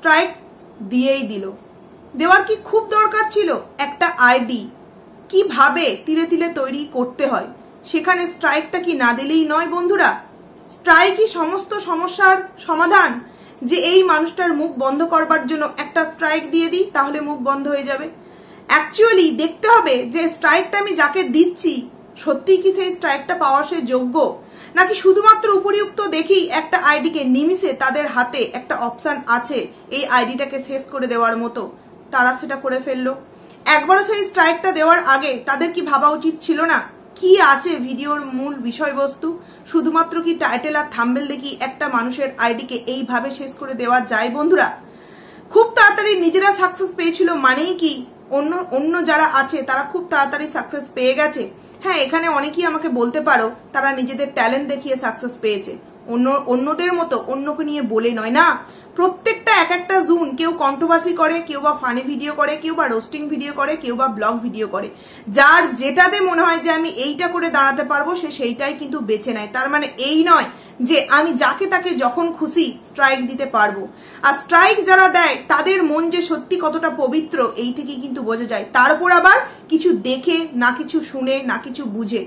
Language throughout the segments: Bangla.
স্ট্রাইক দিয়েই দিল দেওয়ার কি খুব দরকার ছিল একটা আইডি কিভাবে তিলে তিলে তৈরি করতে হয় সেখানে স্ট্রাইকটা কি না দিলেই নয় বন্ধুরা স্ট্রাইকই সমস্ত সমস্যার সমাধান যে এই মানুষটার মুখ বন্ধ করবার জন্য একটা স্ট্রাইক দিয়ে দিই তাহলে মুখ বন্ধ হয়ে যাবে অ্যাকচুয়ালি দেখতে হবে যে স্ট্রাইকটা আমি যাকে দিচ্ছি সত্যি কি সেই স্ট্রাইকটা পাওয়া সে যোগ্য নাকি শুধুমাত্র উপরিউক্ত দেখি একটা আইডিকে নিমিষে তাদের হাতে একটা অপশান আছে এই আইডিটাকে শেষ করে দেওয়ার মতো তারা সেটা করে ফেললো একবারও সেই স্ট্রাইকটা দেওয়ার আগে তাদের কি ভাবা উচিত ছিল না কি আছে ভিডিওর মূল বিষয়বস্তু শুধুমাত্র কি টাইটেল আর থাম্বেল দেখি একটা মানুষের আইডিকে এইভাবে শেষ করে দেওয়া যায় বন্ধুরা খুব তাড়াতাড়ি নিজেরা সাকসেস পেয়েছিল মানেই কি অন্য অন্য যারা আছে তারা খুব তাড়াতাড়ি সাকসেস পেয়ে গেছে হ্যাঁ এখানে অনেকেই আমাকে বলতে পারো তারা নিজেদের ট্যালেন্ট দেখিয়ে সাকসেস পেয়েছে অন্য অন্যদের মতো অন্যকে নিয়ে বলে নয় না প্রত্যেকটা এক একটা জুন কেউ কন্ট্রোভার্সি করে কেউ বা ফানি ভিডিও করে কেউ বা রোস্টিং ভিডিও করে কেউ বা ব্লগ ভিডিও করে যার যেটাতে মনে হয় যে আমি এইটা করে দাঁড়াতে পারবো সে সেইটাই কিন্তু বেছে নেয় তার মানে এই নয় যে আমি যাকে তাকে যখন খুশি স্ট্রাইক দিতে পারবো আর স্ট্রাইক যারা দেয় তাদের মন যে সত্যি কতটা পবিত্র এই থেকেই কিন্তু বোঝা যায় তারপর আবার কিছু দেখে না কিছু শুনে না কিছু বুঝে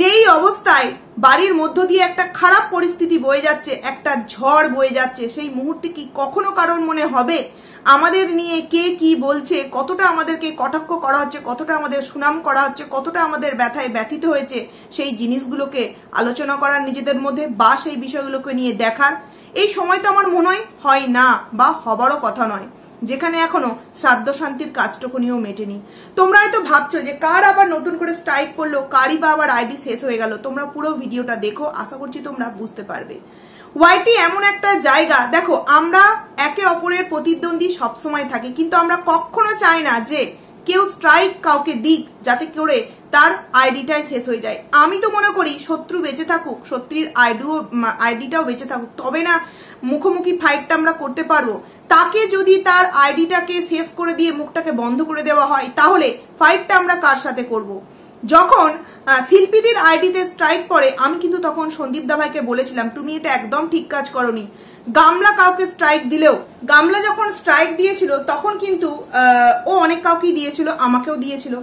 যেই অবস্থায় বাড়ির মধ্য দিয়ে একটা খারাপ পরিস্থিতি বয়ে যাচ্ছে একটা ঝড় বয়ে যাচ্ছে সেই মুহূর্তে কি কখনো কারণ মনে হবে আমাদের নিয়ে কে কি বলছে কতটা আমাদেরকে কটাক্ষ করা হচ্ছে কতটা আমাদের সুনাম করা হচ্ছে কতটা আমাদের ব্যথায় ব্যথিত হয়েছে সেই জিনিসগুলোকে আলোচনা করার নিজেদের মধ্যে বা সেই বিষয়গুলোকে নিয়ে দেখার এই সময় তো আমার মনে হয় না বা হবারও কথা নয় যেখানে এখনো শ্রাদ্ধ শান্তির কাজটুকুনিও মেটেনি তোমরা হয়তো ভাবছো যে কার আবার নতুন করে স্ট্রাইক করলো কারই বা আবার আইডি শেষ হয়ে গেল তোমরা পুরো ভিডিওটা দেখো আশা করছি তোমরা বুঝতে পারবে ওয়াইটি এমন একটা জায়গা দেখো আমরা একে অপরের প্রতিদ্বন্দ্বী সবসময় থাকি কিন্তু আমরা কখনো চাই না যে কেউ স্ট্রাইক কাউকে দিক যাতে করে তার আইডিটাই শেষ হয়ে যায় আমি তো মনে করি শত্রু বেঁচে থাকুক শত্রুর আইডিও আইডিটাও বেঁচে থাকুক তবে না মুখোমুখি ফাইটটা আমরা করতে পারবো তাকে যদি তার আইডিটাকে শেষ করে দিয়ে মুখটাকে বন্ধ করে দেওয়া হয় তাহলে ফাইটটা আমরা কার সাথে করবো যখন শিল্পীদের আইডিতে স্ট্রাইক পরে আমি কিন্তু তখন সন্দীপ দা ভাইকে বলেছিলাম তুমি এটা একদম ঠিক কাজ করনি গামলা কাউকে স্ট্রাইক দিলেও গামলা যখন স্ট্রাইক দিয়েছিল তখন কিন্তু ও অনেক কাউকেই দিয়েছিল আমাকেও দিয়েছিল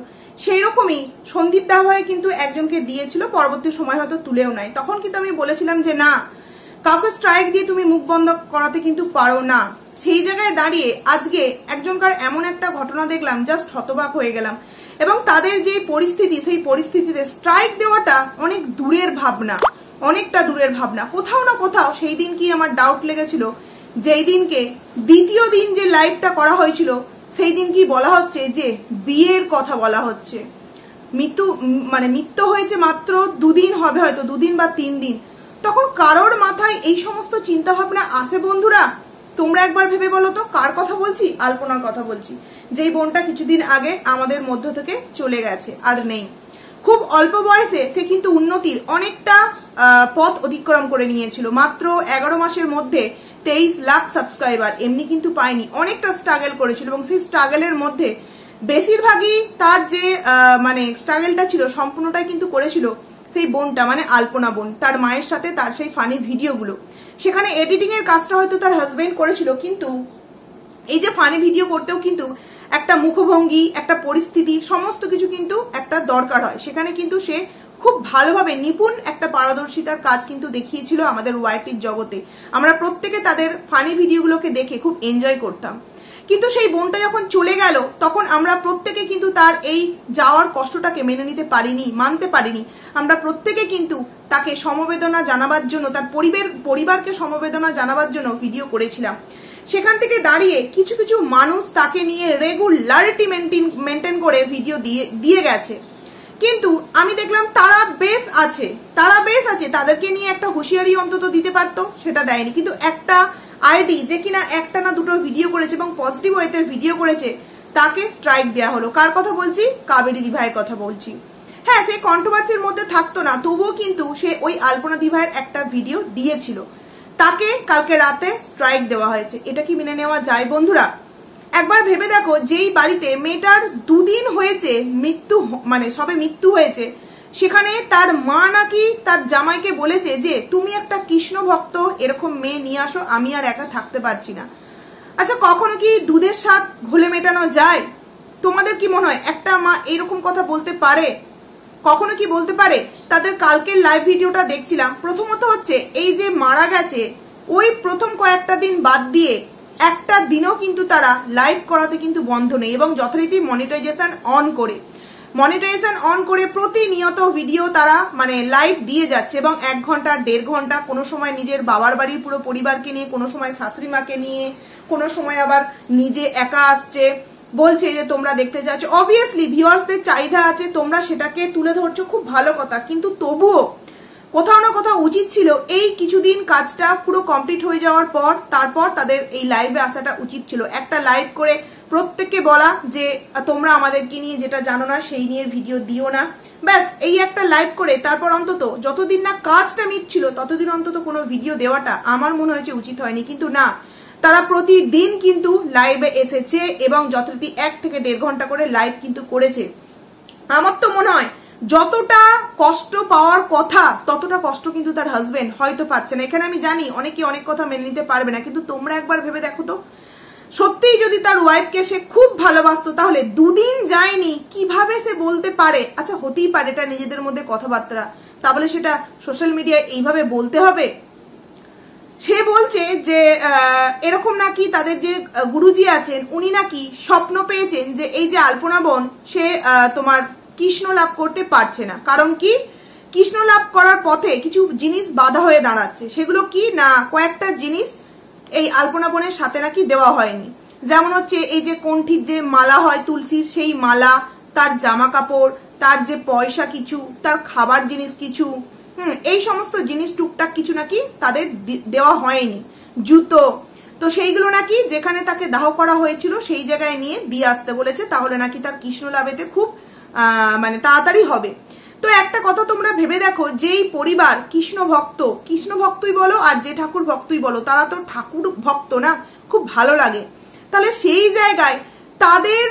সেই রকমই সন্দীপ দা ভাই কিন্তু একজনকে দিয়েছিল পরবর্তী সময় হয়তো তুলেও নাই তখন কিন্তু আমি বলেছিলাম যে না কাউকে স্ট্রাইক দিয়ে তুমি মুখ বন্ধ করাতে কিন্তু পারো না সেই জায়গায় দাঁড়িয়ে আজকে একজনকার এমন একটা ঘটনা দেখলাম জাস্ট হতবাক হয়ে গেলাম এবং তাদের যে পরিস্থিতি সেই পরিস্থিতিতে স্ট্রাইক দেওয়াটা অনেক দূরের ভাবনা অনেকটা দূরের ভাবনা কোথাও না কোথাও সেই দিন কি আমার ডাউট লেগেছিল যেই দিনকে দ্বিতীয় দিন যে লাইভটা করা হয়েছিল সেই দিন কি বলা হচ্ছে যে বিয়ের কথা বলা হচ্ছে মৃত্যু মানে মৃত্যু হয়েছে মাত্র দুদিন হবে হয়তো দুদিন বা তিন দিন তখন কারোর মাথায় এই সমস্ত চিন্তাভাবনা আসে বন্ধুরা তোমরা একবার ভেবে বলো তো কার কথা বলছি আলপনার কথা বলছি যেই বোনটা কিছুদিন আগে আমাদের মধ্য থেকে চলে গেছে আর নেই খুব অল্প বয়সে সে কিন্তু উন্নতির অনেকটা পথ অতিক্রম করে নিয়েছিল মাত্র এগারো মাসের মধ্যে তেইশ লাখ সাবস্ক্রাইবার এমনি কিন্তু পায়নি অনেকটা স্ট্রাগল করেছিল এবং সেই স্ট্রাগলের মধ্যে বেশিরভাগই তার যে মানে স্ট্রাগলটা ছিল সম্পূর্ণটাই কিন্তু করেছিল সেই বোনটা মানে আলপনা বোন তার মায়ের সাথে তার সেই ফানি ভিডিওগুলো সেখানে এডিটিংয়ের কাজটা হয়তো তার হাজব্যান্ড করেছিল কিন্তু এই যে ফানি ভিডিও করতেও কিন্তু একটা মুখভঙ্গি একটা পরিস্থিতি সমস্ত কিছু কিন্তু একটা দরকার হয় সেখানে কিন্তু সে খুব ভালোভাবে নিপুণ একটা পারদর্শিতার কাজ কিন্তু দেখিয়েছিল আমাদের ওয়াইটির জগতে আমরা প্রত্যেকে তাদের ফানি ভিডিওগুলোকে দেখে খুব এনজয় করতাম কিন্তু সেই বোনটা যখন চলে গেল তখন আমরা প্রত্যেকে কিন্তু তার এই যাওয়ার কষ্টটাকে মেনে নিতে পারিনি মানতে পারিনি আমরা প্রত্যেকে কিন্তু তাকে সমবেদনা জানাবার জন্য তার পরিবার পরিবারকে সমবেদনা জানাবার জন্য ভিডিও করেছিলাম সেখান থেকে দাঁড়িয়ে কিছু কিছু মানুষ তাকে নিয়ে রেগুলারিটি মেনটেন মেনটেন করে ভিডিও দিয়ে দিয়ে গেছে কিন্তু আমি দেখলাম তারা বেশ আছে তারা বেশ আছে তাদেরকে নিয়ে একটা হুঁশিয়ারি অন্তত দিতে পারতো সেটা দেয়নি কিন্তু একটা আইডি যে কিনা একটা না দুটো ভিডিও করেছে এবং পজিটিভ ওয়েতে ভিডিও করেছে তাকে স্ট্রাইক দেওয়া হলো কার কথা বলছি কাবেরী দিভাইয়ের কথা বলছি হ্যাঁ সে কন্ট্রোভার্সির মধ্যে থাকতো না তবুও কিন্তু সে ওই আলপনা দিভাইয়ের একটা ভিডিও দিয়েছিল তাকে কালকে রাতে স্ট্রাইক দেওয়া হয়েছে এটা কি মেনে নেওয়া যায় বন্ধুরা একবার ভেবে দেখো যেই বাড়িতে মেয়েটার দুদিন হয়েছে মৃত্যু মানে সবে মৃত্যু হয়েছে সেখানে তার মা নাকি তার জামাইকে বলেছে যে তুমি একটা কৃষ্ণ ভক্ত এরকম মেয়ে নিয়ে আসো আমি আর একা থাকতে পারছি না আচ্ছা কখন কি দুধের স্বাদ ঘোলে মেটানো যায় তোমাদের কি মনে হয় একটা মা এরকম কথা বলতে পারে কখনো কি বলতে পারে তাদের কালকের লাইভ ভিডিওটা দেখছিলাম প্রথমত হচ্ছে এই যে মারা গেছে ওই প্রথম কয়েকটা দিন বাদ দিয়ে একটা দিনও কিন্তু তারা লাইভ করাতে কিন্তু বন্ধ নেই এবং যথারীতি মনিটাইজেশন অন করে মনিটাইজেশন অন করে প্রতিনিয়ত ভিডিও তারা মানে লাইভ দিয়ে যাচ্ছে এবং এক ঘন্টা দেড় ঘন্টা কোনো সময় নিজের বাবার বাড়ির পুরো পরিবারকে নিয়ে কোনো সময় শাশুড়ি মাকে নিয়ে কোনো সময় আবার নিজে একা আসছে বলছে যে তোমরা দেখতে চাচ্ছ অবভিয়াসলি ভিউয়ার্সদের চাহিদা আছে তোমরা সেটাকে তুলে ধরছো খুব ভালো কথা কিন্তু তবুও কোথাও না কোথাও উচিত ছিল এই কিছুদিন কাজটা পুরো কমপ্লিট হয়ে যাওয়ার পর তারপর তাদের এই লাইভে আসাটা উচিত ছিল একটা লাইভ করে প্রত্যেককে বলা যে তোমরা আমাদেরকে নিয়ে যেটা জানো না সেই নিয়ে ভিডিও দিও না ব্যাস এই একটা লাইভ করে তারপর অন্তত যতদিন না কাজটা মিটছিল ততদিন অন্তত কোনো ভিডিও দেওয়াটা আমার মনে হয়েছে উচিত হয়নি কিন্তু না তারা প্রতিদিন কিন্তু লাইভে এসেছে এবং যথারীতি এক থেকে দেড় ঘন্টা করে লাইভ কিন্তু করেছে আমার তো মনে হয় যতটা কষ্ট পাওয়ার কথা ততটা কষ্ট কিন্তু তার হাজবেন্ড হয়তো পাচ্ছে না এখানে আমি জানি অনেকে অনেক কথা মেনে নিতে পারবে না কিন্তু তোমরা একবার ভেবে দেখো তো সত্যিই যদি তার ওয়াইফকে সে খুব ভালোবাসতো তাহলে দুদিন যায়নি কিভাবে সে বলতে পারে আচ্ছা হতেই পারে এটা নিজেদের মধ্যে কথাবার্তা তাহলে সেটা সোশ্যাল মিডিয়ায় এইভাবে বলতে হবে সে বলছে যে এরকম নাকি তাদের যে গুরুজি আছেন উনি নাকি স্বপ্ন পেয়েছেন যে এই যে আলপনা বন সে তোমার কৃষ্ণ লাভ করতে পারছে না কারণ কি কৃষ্ণ লাভ করার পথে কিছু জিনিস বাধা হয়ে দাঁড়াচ্ছে সেগুলো কি না কয়েকটা জিনিস এই আলপনা বনের সাথে নাকি দেওয়া হয়নি যেমন হচ্ছে এই যে কণ্ঠীর যে মালা হয় তুলসীর সেই মালা তার জামা কাপড় তার যে পয়সা কিছু তার খাবার জিনিস কিছু হুম এই সমস্ত জিনিস টুকটাক কিছু নাকি তাদের দেওয়া হয়নি জুতো তো সেইগুলো নাকি যেখানে তাকে দাহ করা হয়েছিল সেই জায়গায় নিয়ে দিয়ে আসতে বলেছে তাহলে নাকি তার কৃষ্ণ লাভেতে খুব মানে তাড়াতাড়ি হবে তো একটা কথা তোমরা ভেবে দেখো যেই পরিবার কৃষ্ণ ভক্ত কৃষ্ণ ভক্তই বলো আর যে ঠাকুর ভক্তই বলো তারা তো ঠাকুর ভক্ত না খুব ভালো লাগে তাহলে সেই জায়গায় তাদের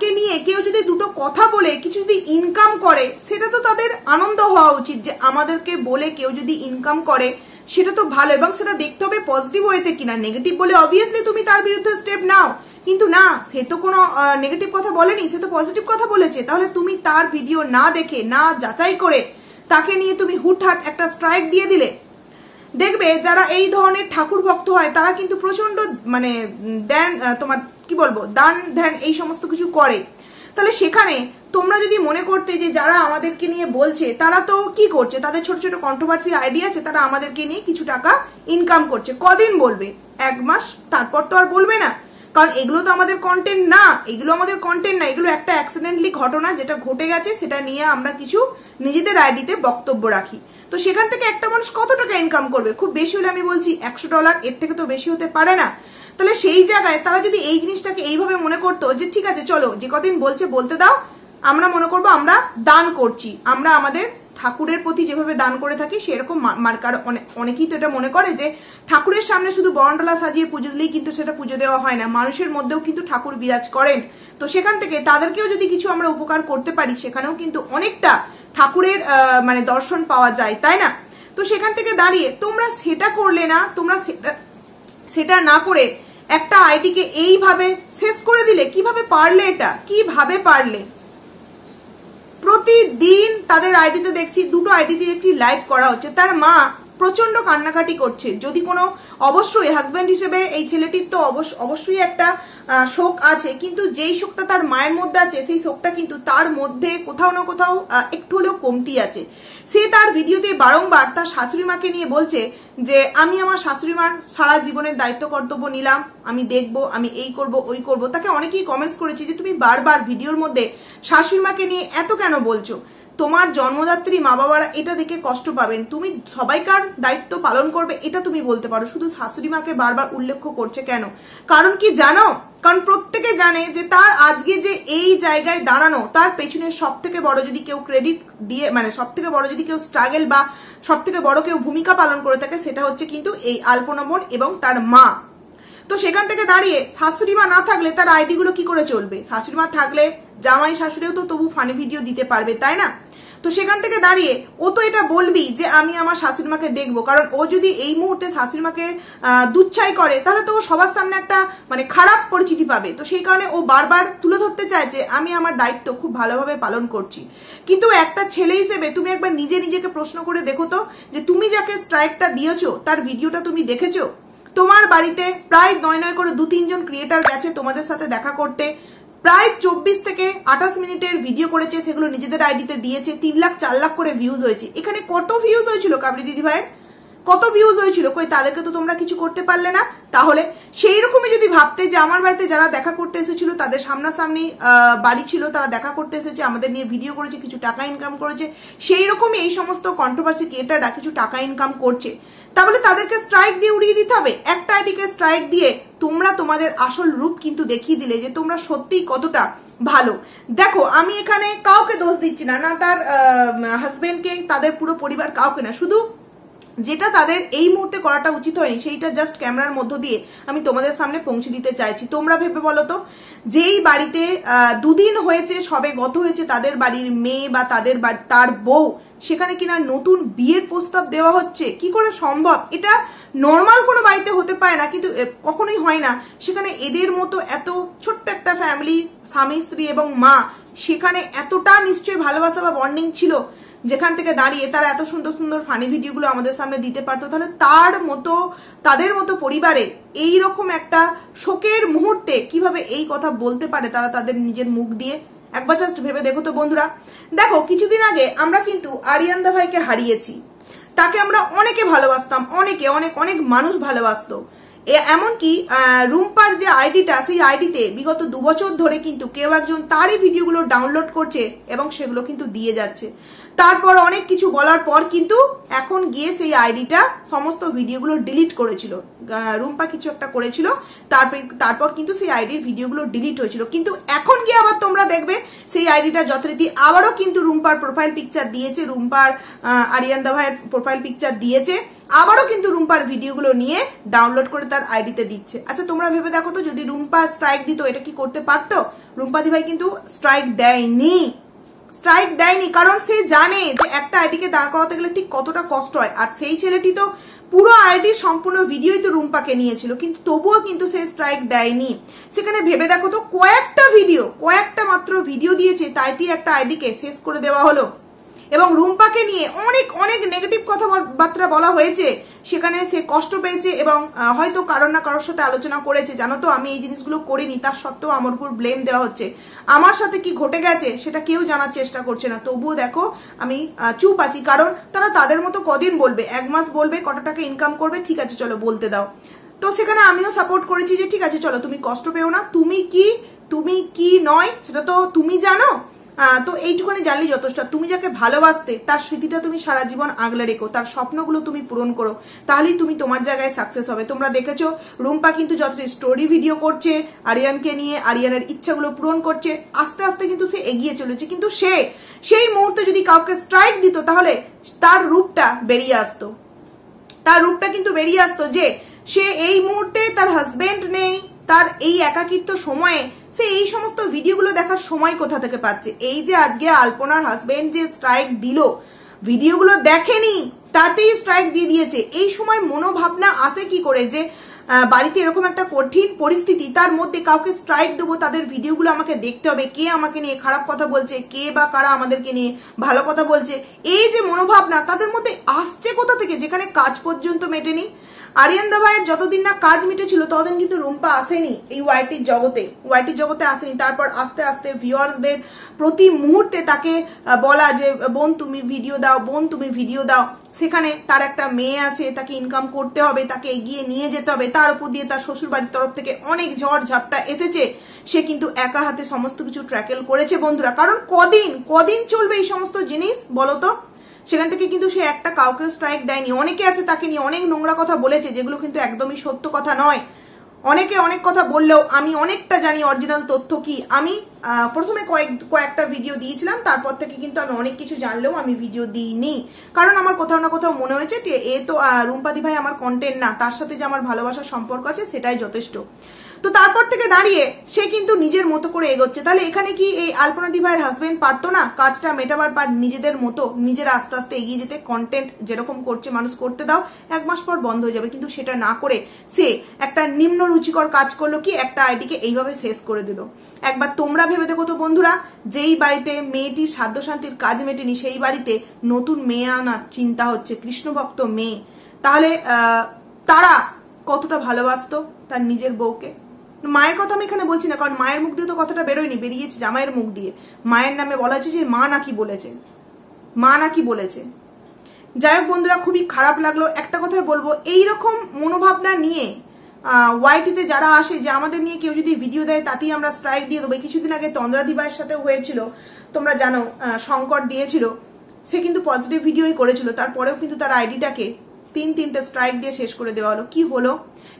কে নিয়ে কেউ যদি দুটো কথা বলে কিছু যদি ইনকাম করে সেটা তো তাদের আনন্দ হওয়া উচিত যে আমাদেরকে বলে কেউ যদি ইনকাম করে সেটা তো ভালো এবং সেটা দেখতে হবে পজিটিভ ওয়েতে কিনা নেগেটিভ বলে অবভিয়াসলি তুমি তার বিরুদ্ধে স্টেপ নাও কিন্তু না সে তো কোনো নেগেটিভ কথা বলেনি সে তো পজিটিভ কথা বলেছে তাহলে তুমি তার ভিডিও না দেখে না যাচাই করে তাকে নিয়ে তুমি হুটহাট একটা স্ট্রাইক দিয়ে দিলে দেখবে যারা এই ধরনের ঠাকুর ভক্ত হয় তারা কিন্তু প্রচন্ড মানে দেন তোমার কি বলবো দান ধ্যান এই সমস্ত কিছু করে তাহলে সেখানে তোমরা যদি মনে করতে যে যারা আমাদেরকে নিয়ে বলছে তারা তো কি করছে তাদের ছোট ছোট কন্ট্রোভার্সি আইডিয়া আছে তারা আমাদেরকে নিয়ে কিছু টাকা ইনকাম করছে কদিন বলবে এক মাস তারপর তো আর বলবে না কারণ এগুলো তো আমাদের কন্টেন্ট না এগুলো আমাদের কন্টেন্ট না এগুলো একটা অ্যাক্সিডেন্টলি ঘটনা যেটা ঘটে গেছে সেটা নিয়ে আমরা কিছু নিজেদের আইডিতে বক্তব্য রাখি তো সেখান থেকে একটা মানুষ কত টাকা ইনকাম করবে খুব বেশি হলে আমি বলছি একশো ডলার এর থেকে তো বেশি হতে পারে না তাহলে সেই জায়গায় তারা যদি এই জিনিসটাকে এইভাবে মনে করতো যে ঠিক আছে চলো যে কদিন বলছে বলতে দাও আমরা মনে করবো আমরা দান করছি আমরা আমাদের ঠাকুরের প্রতি যেভাবে দান করে থাকি সেরকম মার্কার অনেকেই তো এটা মনে করে যে ঠাকুরের সামনে শুধু বরণডলা সাজিয়ে পুজো দিলেই কিন্তু সেটা পুজো দেওয়া হয় না মানুষের মধ্যেও কিন্তু ঠাকুর বিরাজ করেন তো সেখান থেকে তাদেরকেও যদি কিছু আমরা উপকার করতে পারি সেখানেও কিন্তু অনেকটা ঠাকুরের মানে দর্শন পাওয়া যায় তাই না তো সেখান থেকে দাঁড়িয়ে তোমরা সেটা করলে না তোমরা সেটা সেটা না করে একটা আইডিকে এইভাবে শেষ করে দিলে কিভাবে পারলে এটা কিভাবে পারলে প্রতিদিন তাদের আইডিতে দেখছি দুটো আইডিতে একটি লাইভ করা হচ্ছে তার মা প্রচন্ড কান্নাকাটি করছে যদি কোনো অবশ্যই হাজব্যান্ড হিসেবে এই ছেলেটির তো অবশ্যই একটা শোক আছে কিন্তু যেই শোকটা তার মায়ের মধ্যে আছে সেই শোকটা কিন্তু তার মধ্যে কোথাও না কোথাও একটু হলেও কমতি আছে সে তার ভিডিওতে বারংবার তার শাশুড়ি মাকে নিয়ে বলছে যে আমি আমার শাশুড়ি মার সারা জীবনের দায়িত্ব কর্তব্য নিলাম আমি দেখব আমি এই করব ওই করব তাকে অনেকেই কমেন্টস করেছে যে তুমি বারবার ভিডিওর মধ্যে শাশুড়ি মাকে নিয়ে এত কেন বলছো তোমার জন্মদাত্রী মা বাবারা এটা দেখে কষ্ট পাবেন তুমি সবাইকার দায়িত্ব পালন করবে এটা তুমি বলতে পারো শুধু শাশুড়ি মাকে বারবার উল্লেখ করছে কেন কারণ কি জানো কারণ প্রত্যেকে জানে যে তার আজকে যে এই জায়গায় দাঁড়ানো তার পেছনে সব থেকে বড় যদি কেউ ক্রেডিট দিয়ে মানে সব থেকে বড় যদি কেউ স্ট্রাগেল বা সব থেকে বড় কেউ ভূমিকা পালন করে থাকে সেটা হচ্ছে কিন্তু এই আলপনামন এবং তার মা তো সেখান থেকে দাঁড়িয়ে শাশুড়ি মা না থাকলে তার আইডিগুলো কি করে চলবে শাশুড়ি মা থাকলে জামাই শাশুড়িও তো তবু ফানি ভিডিও দিতে পারবে তাই না তো সেখান থেকে দাঁড়িয়ে ও তো এটা বলবি যে আমি আমার শাশুড়ি মাকে দেখবো কারণ ও যদি এই মুহূর্তে শাশুড়ি মাকে দুচ্ছাই করে তাহলে তো ও সবার সামনে একটা মানে খারাপ পরিচিতি পাবে তো সেই কারণে ও বারবার তুলে ধরতে চায় যে আমি আমার দায়িত্ব খুব ভালোভাবে পালন করছি কিন্তু একটা ছেলে হিসেবে তুমি একবার নিজে নিজেকে প্রশ্ন করে দেখো তো যে তুমি যাকে স্ট্রাইকটা দিয়েছো তার ভিডিওটা তুমি দেখেছো তোমার বাড়িতে প্রায় নয় নয় করে দু তিনজন ক্রিয়েটার গেছে তোমাদের সাথে দেখা করতে প্রায় চব্বিশ থেকে আঠাশ মিনিটের ভিডিও করেছে সেগুলো নিজেদের আইডিতে দিয়েছে তিন লাখ চার লাখ করে ভিউজ হয়েছে এখানে কত ভিউজ হয়েছিল কাবরি দিদি ভাইয়ের কত ভিউজ হয়েছিল কই তাদেরকে তো তোমরা কিছু করতে পারলে না তাহলে সেই রকমই যদি ভাবতে যে আমার বাড়িতে যারা দেখা করতে এসেছিল তাদের সামনাসামনি বাড়ি ছিল তারা দেখা করতে এসেছে আমাদের নিয়ে ভিডিও করেছে কিছু টাকা ইনকাম করেছে সেই রকমই এই সমস্ত কন্ট্রোভার্সি ক্রিয়েটাররা কিছু টাকা ইনকাম করছে তাহলে তাদেরকে স্ট্রাইক দিয়ে উড়িয়ে দিতে হবে একটা আইডিকে স্ট্রাইক দিয়ে তোমরা তোমাদের আসল রূপ কিন্তু দেখিয়ে দিলে যে তোমরা সত্যিই কতটা ভালো দেখো আমি এখানে কাউকে দোষ দিচ্ছি না না তার হাজবেন্ডকে তাদের পুরো পরিবার কাউকে না শুধু যেটা তাদের এই মুহূর্তে করাটা উচিত হয়নি সেইটা জাস্ট ক্যামেরার মধ্য দিয়ে আমি তোমাদের সামনে পৌঁছে দিতে চাইছি তোমরা ভেবে বলো তো যেই বাড়িতে দুদিন হয়েছে সবে গত হয়েছে তাদের বাড়ির মেয়ে বা তাদের তার বউ সেখানে কিনা নতুন বিয়ের প্রস্তাব দেওয়া হচ্ছে কি করে সম্ভব এটা নর্মাল কোনো বাড়িতে হতে পারে না কিন্তু কখনোই হয় না সেখানে এদের মতো এত ছোট্ট একটা ফ্যামিলি স্বামী স্ত্রী এবং মা সেখানে এতটা নিশ্চয়ই ভালোবাসা বা বন্ডিং ছিল যেখান থেকে দাঁড়িয়ে তারা এত সুন্দর সুন্দর ফানি ভিডিওগুলো আমাদের সামনে দিতে পারতো তাহলে তার মতো তাদের মতো পরিবারে এই রকম একটা শোকের মুহূর্তে কিভাবে এই কথা বলতে পারে তারা তাদের নিজের মুখ দিয়ে একবার জাস্ট ভেবে দেখো তো বন্ধুরা দেখো কিছুদিন আগে আমরা কিন্তু আরিয়ান্দা ভাইকে হারিয়েছি তাকে আমরা অনেকে ভালোবাসতাম অনেকে অনেক অনেক মানুষ ভালোবাসত এমনকি রুম্পার যে আইডিটা সেই আইডিতে বিগত দু বছর ধরে কিন্তু কেউ একজন তারই ভিডিওগুলো ডাউনলোড করছে এবং সেগুলো কিন্তু দিয়ে যাচ্ছে তারপর অনেক কিছু বলার পর কিন্তু এখন গিয়ে সেই আইডিটা সমস্ত ভিডিওগুলো ডিলিট করেছিল রুম্পা কিছু একটা করেছিল তারপর তারপর কিন্তু সেই আইডির ভিডিওগুলো ডিলিট হয়েছিল কিন্তু এখন গিয়ে আবার তোমরা দেখবে সেই আইডিটা যথারীতি আবারও কিন্তু রুম্পার প্রোফাইল পিকচার দিয়েছে রুম্পার আরিয়ান্দা ভাইয়ের প্রোফাইল পিকচার দিয়েছে আবারও কিন্তু রুম্পার ভিডিওগুলো নিয়ে ডাউনলোড করে তার আইডিতে দিচ্ছে আচ্ছা তোমরা ভেবে দেখো তো যদি রুম্পা স্ট্রাইক দিত এটা কি করতে পারতো রুম্পাদি ভাই কিন্তু স্ট্রাইক দেয়নি স্ট্রাইক দেয়নি কারণ সে জানে যে একটা আইডিকে দাঁড় করাতে গেলে ঠিক কতটা কষ্ট হয় আর সেই ছেলেটি তো পুরো আইডি সম্পূর্ণ ভিডিওই তো রুম্পাকে নিয়েছিল কিন্তু তবুও কিন্তু সে স্ট্রাইক দেয়নি সেখানে ভেবে দেখো তো কয়েকটা ভিডিও কয়েকটা মাত্র ভিডিও দিয়েছে তাই দিয়ে একটা আইডিকে শেষ করে দেওয়া হলো এবং রুম্পাকে নিয়ে অনেক অনেক নেগেটিভ কথাবার্তা বলা হয়েছে সেখানে সে কষ্ট পেয়েছে এবং হয়তো কারোর না কারোর সাথে আলোচনা করেছে জানো তো আমি এই জিনিসগুলো করিনি তার সত্ত্বেও আমার উপর ব্লেম দেওয়া হচ্ছে আমার সাথে কি ঘটে গেছে সেটা কেউ জানার চেষ্টা করছে না তবুও দেখো আমি চুপ আছি কারণ তারা তাদের মতো কদিন বলবে এক মাস বলবে কত টাকা ইনকাম করবে ঠিক আছে চলো বলতে দাও তো সেখানে আমিও সাপোর্ট করেছি যে ঠিক আছে চলো তুমি কষ্ট পেও না তুমি কি তুমি কি নয় সেটা তো তুমি জানো তো এইটুকুনি জানলে যথেষ্ট তুমি যাকে ভালোবাসতে তার স্মৃতিটা তুমি সারা জীবন আগলে রেখো তার স্বপ্নগুলো তুমি পূরণ করো তাহলেই তুমি তোমার জায়গায় সাকসেস হবে তোমরা দেখেছো রুম্পা কিন্তু যথেষ্ট স্টোরি ভিডিও করছে আরিয়ানকে নিয়ে আরিয়ানের ইচ্ছাগুলো পূরণ করছে আস্তে আস্তে কিন্তু সে এগিয়ে চলেছে কিন্তু সে সেই মুহূর্তে যদি কাউকে স্ট্রাইক দিত তাহলে তার রূপটা বেরিয়ে আসতো তার রূপটা কিন্তু বেরিয়ে আসতো যে সে এই মুহূর্তে তার হাজবেন্ড নেই তার এই একাকিত্ব সময়ে সে এই সমস্ত ভিডিওগুলো দেখার সময় কোথা থেকে পাচ্ছে এই যে আজকে আলপনার হাজবেন্ড যে স্ট্রাইক দিল ভিডিওগুলো দেখেনি তাতেই স্ট্রাইক দিয়ে দিয়েছে এই সময় মনোভাবনা আসে কি করে যে বাড়িতে এরকম একটা কঠিন পরিস্থিতি তার মধ্যে কাউকে স্ট্রাইক দেবো তাদের ভিডিওগুলো আমাকে দেখতে হবে কে আমাকে নিয়ে খারাপ কথা বলছে কে বা কারা আমাদেরকে নিয়ে ভালো কথা বলছে এই যে মনোভাবনা তাদের মধ্যে আসছে কোথা থেকে যেখানে কাজ পর্যন্ত মেটেনি আরিয়ান ভাইয়ের যতদিন না কাজ মিটেছিল ততদিন কিন্তু রুম্পা আসেনি এই ওয়াইটির জগতে ওয়াইটির জগতে আসেনি তারপর আস্তে আস্তে ভিউয়ার্সদের প্রতি মুহূর্তে তাকে বলা যে বোন তুমি ভিডিও দাও বোন তুমি ভিডিও দাও সেখানে তার একটা মেয়ে আছে তাকে ইনকাম করতে হবে তাকে এগিয়ে নিয়ে যেতে হবে তার উপর দিয়ে তার শ্বশুরবাড়ির তরফ থেকে অনেক ঝড় ঝাপটা এসেছে সে কিন্তু একা হাতে সমস্ত কিছু ট্র্যাকেল করেছে বন্ধুরা কারণ কদিন কদিন চলবে এই সমস্ত জিনিস বলতো সেখান থেকে কিন্তু সে একটা কাউকে স্ট্রাইক দেয়নি অনেকে আছে তাকে নিয়ে অনেক নোংরা কথা বলেছে যেগুলো কিন্তু একদমই সত্য কথা নয় অনেকে অনেক কথা বললেও আমি অনেকটা জানি অরিজিনাল তথ্য কি আমি প্রথমে কয়েক কয়েকটা ভিডিও দিয়েছিলাম তারপর থেকে কিন্তু আমি অনেক কিছু জানলেও আমি ভিডিও দিইনি কারণ আমার কোথাও না কোথাও মনে হয়েছে এ তো রুম্পাদি ভাই আমার কন্টেন্ট না তার সাথে যে আমার ভালোবাসার সম্পর্ক আছে সেটাই যথেষ্ট তো তারপর থেকে দাঁড়িয়ে সে কিন্তু নিজের মতো করে এগোচ্ছে তাহলে এখানে কি এই আলপনাদি ভাইয়ের হাজবেন্ড পারতো না কাজটা মেটাবার পার নিজেদের মতো নিজের আস্তে আস্তে এগিয়ে যেতে কন্টেন্ট যেরকম করছে মানুষ করতে দাও এক মাস পর বন্ধ হয়ে যাবে কিন্তু সেটা না করে সে একটা নিম্ন রুচিকর কাজ করলো কি একটা আইডিকে এইভাবে শেষ করে দিল একবার তোমরা ভেবে দেখো তো বন্ধুরা যেই বাড়িতে মেয়েটি শান্তির কাজ মেটেনি সেই বাড়িতে নতুন মেয়ে আনার চিন্তা হচ্ছে কৃষ্ণভক্ত মেয়ে তাহলে তারা কতটা ভালোবাসত তার নিজের বউকে মায়ের কথা আমি এখানে বলছি না কারণ মায়ের মুখ দিয়ে তো কথাটা বেরোয়নি বেরিয়েছে জামাইয়ের মুখ দিয়ে মায়ের নামে বলা হয়েছে যে মা নাকি বলেছে মা নাকি বলেছে যাই হোক বন্ধুরা খুবই খারাপ লাগলো একটা কথাই বলবো এই রকম মনোভাবনা নিয়ে ওয়াইটিতে যারা আসে যে আমাদের নিয়ে কেউ যদি ভিডিও দেয় তাতেই আমরা স্ট্রাইক দিয়ে দেবো কিছুদিন আগে তন্দ্রা দিবাইয়ের সাথে হয়েছিল তোমরা জানো সংকট দিয়েছিল সে কিন্তু পজিটিভ ভিডিওই করেছিল তারপরেও কিন্তু তার আইডিটাকে তিন তিনটে স্ট্রাইক দিয়ে শেষ করে দেওয়া হলো কি হলো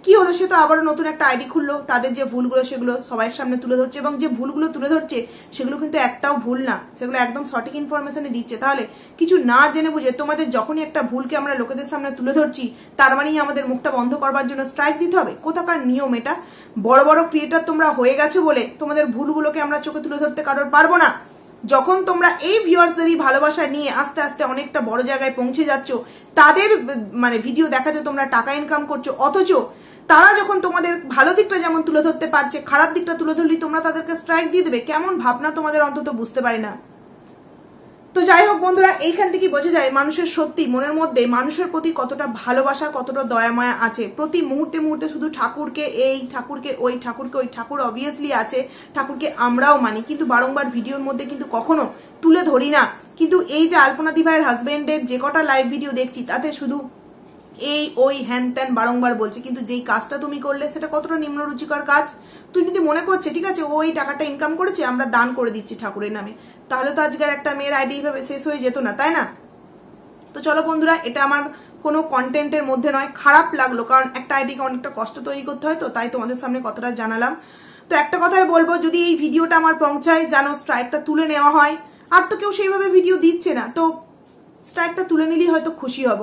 কি হলো সে তো আবারও নতুন একটা আইডি খুললো তাদের যে ভুলগুলো সেগুলো সবাই সামনে তুলে ধরছে এবং যে ভুলগুলো তুলে ধরছে সেগুলো কিন্তু একটাও ভুল না সেগুলো একদম সঠিক ইনফরমেশনে দিচ্ছে তাহলে কিছু না জেনে বুঝে তোমাদের যখনই একটা ভুলকে আমরা লোকেদের সামনে তুলে ধরছি তার মানেই আমাদের মুখটা বন্ধ করবার জন্য স্ট্রাইক দিতে হবে কোথাকার নিয়ম এটা বড় বড় ক্রিয়েটার তোমরা হয়ে গেছো বলে তোমাদের ভুলগুলোকে আমরা চোখে তুলে ধরতে কারোর পারবো না যখন তোমরা এই ভিউয়ার্সদেরই ভালোবাসা নিয়ে আস্তে আস্তে অনেকটা বড় জায়গায় পৌঁছে যাচ্ছ তাদের মানে ভিডিও দেখাতে তোমরা টাকা ইনকাম করছো অথচ তারা যখন তোমাদের ভালো দিকটা যেমন তুলে ধরতে পারছে খারাপ দিকটা তুলে ধরলি তোমরা তাদেরকে স্ট্রাইক দিয়ে দেবে কেমন ভাবনা তোমাদের অন্তত বুঝতে পারি না তো যাই হোক বন্ধুরা এইখান থেকেই বোঝা যায় মানুষের সত্যি মনের মধ্যে মানুষের প্রতি কতটা ভালোবাসা কতটা দয়ামায়া আছে প্রতি মুহূর্তে মুহূর্তে শুধু ঠাকুরকে এই ঠাকুরকে ওই ঠাকুরকে ওই ঠাকুর অবভিয়াসলি আছে ঠাকুরকে আমরাও মানি কিন্তু বারংবার ভিডিওর মধ্যে কিন্তু কখনো তুলে ধরি না কিন্তু এই যে আলপনাদি ভাইয়ের হাজব্যান্ডের যে কটা লাইভ ভিডিও দেখছি তাতে শুধু এই ওই হ্যান ত্যান বারংবার বলছে কিন্তু যেই কাজটা তুমি করলে সেটা কতটা নিম্নরুচিকর কাজ তুই যদি মনে করছে ঠিক আছে ও এই টাকাটা ইনকাম করেছে আমরা দান করে দিচ্ছি ঠাকুরের নামে তাহলে তো আজকের একটা মেয়ের আইডি এইভাবে শেষ হয়ে যেত না তাই না তো চলো বন্ধুরা এটা আমার কোনো কন্টেন্টের মধ্যে নয় খারাপ লাগলো কারণ একটা আইডিকে অনেকটা কষ্ট তৈরি করতে হয় তো তাই তোমাদের সামনে কতটা জানালাম তো একটা কথাই বলবো যদি এই ভিডিওটা আমার পৌঁছায় জানো স্ট্রাইকটা তুলে নেওয়া হয় আর তো কেউ সেইভাবে ভিডিও দিচ্ছে না তো স্ট্রাইকটা তুলে নিলেই হয়তো খুশি হব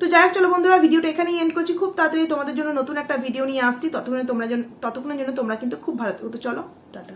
তো যাই হোক চলো বন্ধুরা ভিডিওটা এখানেই এন্ড করছি খুব তাড়াতাড়ি তোমাদের জন্য নতুন একটা ভিডিও নিয়ে আসছি ততক্ষণে তোমরা ততক্ষণের জন্য তোমরা কিন্তু খুব ভালো তো চলো টাটা